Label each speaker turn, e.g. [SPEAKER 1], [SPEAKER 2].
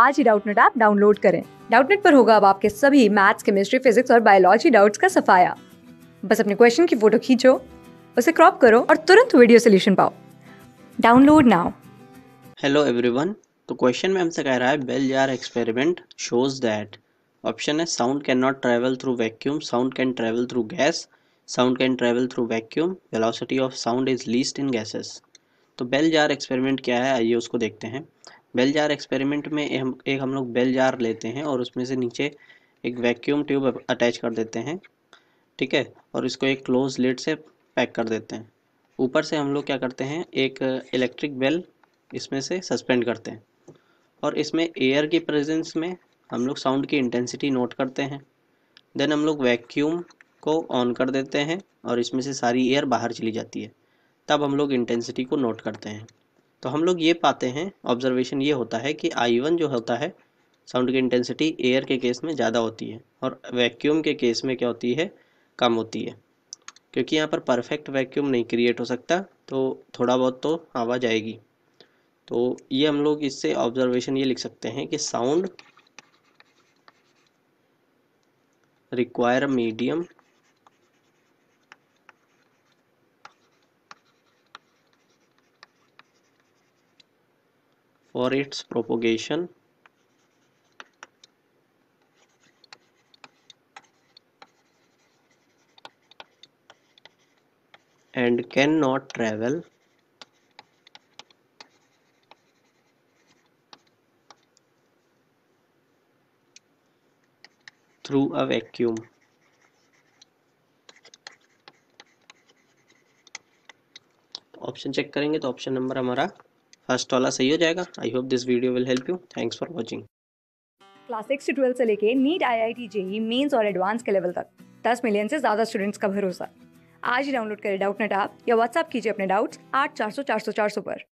[SPEAKER 1] आज ही Doubtnut app download करें डाउटनेट पर होगा अब आपके सभी मैथ्स केमिस्ट्री फिजिक्स और बायोलॉजी डाउट्स का सफाया बस अपने क्वेश्चन की फोटो खींचो उसे क्रॉप करो और तुरंत वीडियो सोल्यूशन पाओ डाउनलोड नाउ
[SPEAKER 2] हेलो एवरीवन तो क्वेश्चन में हमसे कह रहा है bell jar experiment shows that option है sound can not travel through vacuum sound can travel through gas sound can travel through vacuum velocity of sound is least in gases तो bell jar experiment क्या है आइए उसको देखते हैं bell jar experiment में हम एक हम लोग बेल जार लेते हैं और उसमें से नीचे एक वैक्यूम ट्यूब अटैच कर देते हैं ठीक है और इसको एक क्लोज लिड से पैक कर देते हैं ऊपर से हम लोग क्या करते हैं एक इलेक्ट्रिक बेल इसमें से सस्पेंड करते हैं और इसमें एयर की प्रेजेंस में हम लोग साउंड की इंटेंसिटी नोट करते हैं देन हम लोग वैक्यूम को ऑन कर देते हैं और इसमें से सारी एयर बाहर चली जाती है तब हम लोग इंटेंसिटी को नोट करते हैं तो हम लोग ये पाते हैं ऑब्जर्वेशन ये होता है कि आई वन जो होता है साउंड की इंटेंसिटी एयर के केस में ज़्यादा होती है और वैक्यूम के केस में क्या होती है कम होती है क्योंकि यहाँ पर परफेक्ट वैक्यूम नहीं क्रिएट हो सकता तो थोड़ा बहुत तो आवाज़ आएगी तो ये हम लोग इससे ऑब्जर्वेशन ये लिख सकते हैं कि sound require medium for its propagation and cannot travel through a vacuum. Option check करेंगे तो ऑप्शन नंबर हमारा फर्स्ट वाला सही हो जाएगा I hope this video will help you thanks for watching
[SPEAKER 1] class six से ट्वेल्थ से लेके NEET I I T JEE mains और एडवांस के लेवल तक दस मिलियन से ज़्यादा स्टूडेंट्स का भरोसा आज ही डाउनलोड करें डाउट नेट ऐप या व्हाट्सअप कीजिए अपने डाउट्स आठ चार सौ चार सौ चार सौ पर